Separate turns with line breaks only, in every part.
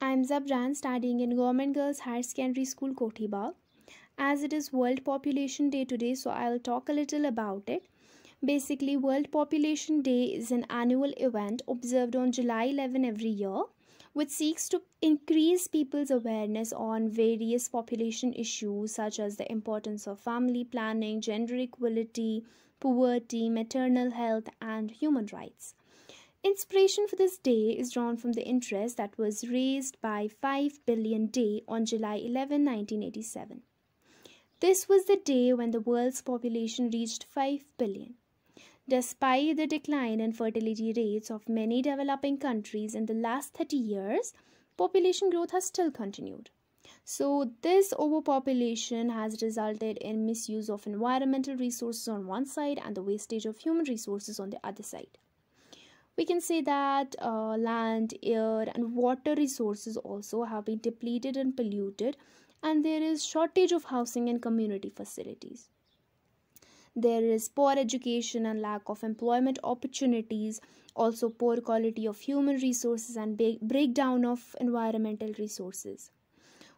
I am Zabran studying in Government Girls Higher Secondary School Kotibagh. As it is World Population Day today, so I will talk a little about it. Basically, World Population Day is an annual event observed on July 11 every year, which seeks to increase people's awareness on various population issues such as the importance of family planning, gender equality, poverty, maternal health, and human rights. Inspiration for this day is drawn from the interest that was raised by 5 billion Day on July 11, 1987. This was the day when the world's population reached 5 billion. Despite the decline in fertility rates of many developing countries in the last 30 years, population growth has still continued. So, this overpopulation has resulted in misuse of environmental resources on one side and the wastage of human resources on the other side we can say that uh, land air and water resources also have been depleted and polluted and there is shortage of housing and community facilities there is poor education and lack of employment opportunities also poor quality of human resources and breakdown of environmental resources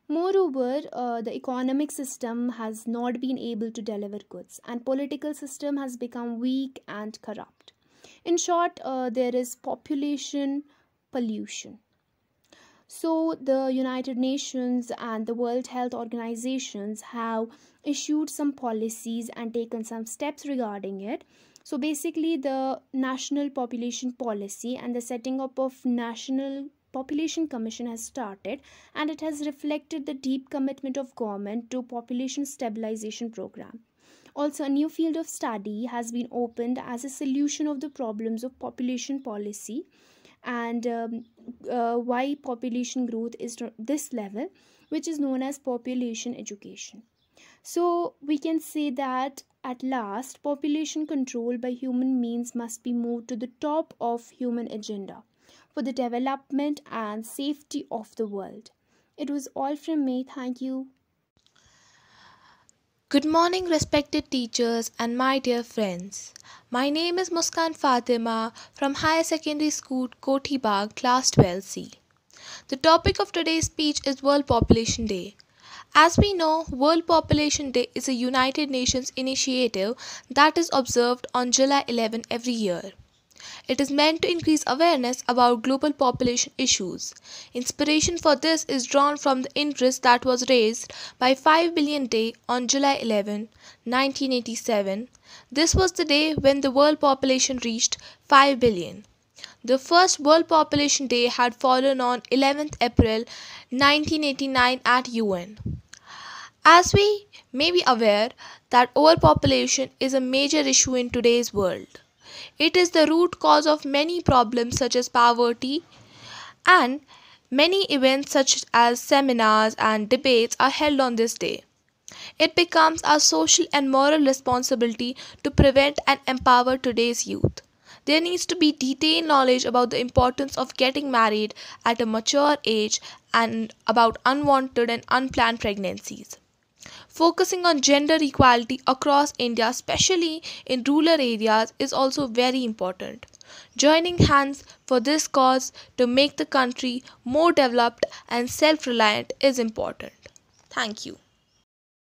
moreover uh, the economic system has not been able to deliver goods and political system has become weak and corrupt in short uh, there is population pollution so the united nations and the world health organizations have issued some policies and taken some steps regarding it so basically the national population policy and the setting up of national population commission has started and it has reflected the deep commitment of government to population stabilization program also, a new field of study has been opened as a solution of the problems of population policy and um, uh, why population growth is this level, which is known as population education. So, we can say that at last, population control by human means must be moved to the top of human agenda for the development and safety of the world. It was all from me. Thank you.
Good morning, respected teachers and my dear friends. My name is Muskan Fatima from Higher Secondary School Koti Bagh, Class 12C. The topic of today's speech is World Population Day. As we know, World Population Day is a United Nations initiative that is observed on July 11 every year. It is meant to increase awareness about global population issues. Inspiration for this is drawn from the interest that was raised by 5 Billion Day on July 11, 1987. This was the day when the world population reached 5 billion. The first World Population Day had fallen on 11th April 1989 at UN. As we may be aware that overpopulation is a major issue in today's world. It is the root cause of many problems such as poverty and many events such as seminars and debates are held on this day. It becomes our social and moral responsibility to prevent and empower today's youth. There needs to be detailed knowledge about the importance of getting married at a mature age and about unwanted and unplanned pregnancies. Focusing on gender equality across India, especially in rural areas, is also very important. Joining hands for this cause to make the country more developed and self reliant is important. Thank you.